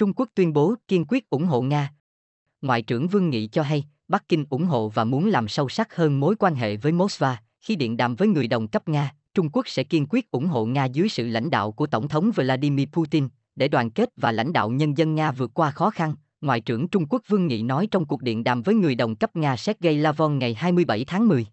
Trung Quốc tuyên bố kiên quyết ủng hộ Nga. Ngoại trưởng Vương Nghị cho hay, Bắc Kinh ủng hộ và muốn làm sâu sắc hơn mối quan hệ với Moscow khi điện đàm với người đồng cấp Nga. Trung Quốc sẽ kiên quyết ủng hộ Nga dưới sự lãnh đạo của Tổng thống Vladimir Putin để đoàn kết và lãnh đạo nhân dân Nga vượt qua khó khăn, Ngoại trưởng Trung Quốc Vương Nghị nói trong cuộc điện đàm với người đồng cấp Nga Sergei Lavrov ngày 27 tháng 10.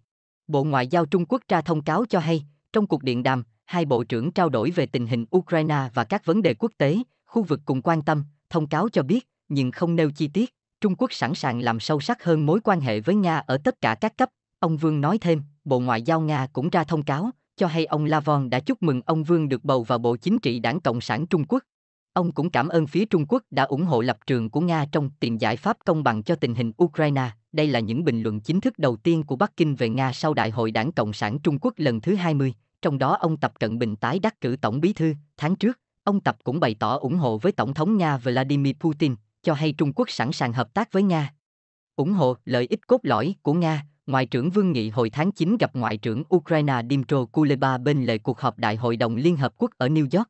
Bộ Ngoại giao Trung Quốc ra thông cáo cho hay, trong cuộc điện đàm, hai bộ trưởng trao đổi về tình hình Ukraine và các vấn đề quốc tế, khu vực cùng quan tâm, thông cáo cho biết, nhưng không nêu chi tiết, Trung Quốc sẵn sàng làm sâu sắc hơn mối quan hệ với Nga ở tất cả các cấp. Ông Vương nói thêm, Bộ Ngoại giao Nga cũng ra thông cáo, cho hay ông Lavon đã chúc mừng ông Vương được bầu vào Bộ Chính trị Đảng Cộng sản Trung Quốc. Ông cũng cảm ơn phía Trung Quốc đã ủng hộ lập trường của Nga trong tìm giải pháp công bằng cho tình hình Ukraine. Đây là những bình luận chính thức đầu tiên của Bắc Kinh về Nga sau Đại hội Đảng Cộng sản Trung Quốc lần thứ 20, trong đó ông Tập Cận Bình tái đắc cử Tổng Bí thư tháng trước Ông Tập cũng bày tỏ ủng hộ với Tổng thống Nga Vladimir Putin, cho hay Trung Quốc sẵn sàng hợp tác với Nga. Ủng hộ lợi ích cốt lõi của Nga, Ngoại trưởng Vương Nghị hồi tháng 9 gặp Ngoại trưởng Ukraine Dmytro Kuleba bên lề cuộc họp Đại hội đồng Liên Hợp Quốc ở New York.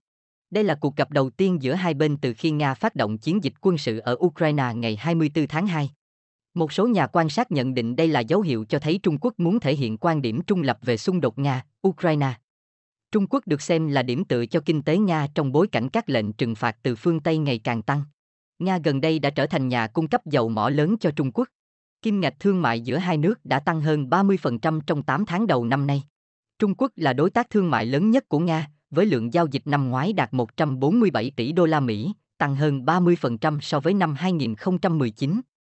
Đây là cuộc gặp đầu tiên giữa hai bên từ khi Nga phát động chiến dịch quân sự ở Ukraine ngày 24 tháng 2. Một số nhà quan sát nhận định đây là dấu hiệu cho thấy Trung Quốc muốn thể hiện quan điểm trung lập về xung đột Nga, Ukraine. Trung Quốc được xem là điểm tựa cho kinh tế Nga trong bối cảnh các lệnh trừng phạt từ phương Tây ngày càng tăng. Nga gần đây đã trở thành nhà cung cấp dầu mỏ lớn cho Trung Quốc. Kim ngạch thương mại giữa hai nước đã tăng hơn 30% trong 8 tháng đầu năm nay. Trung Quốc là đối tác thương mại lớn nhất của Nga, với lượng giao dịch năm ngoái đạt 147 tỷ đô la Mỹ, tăng hơn 30% so với năm 2019.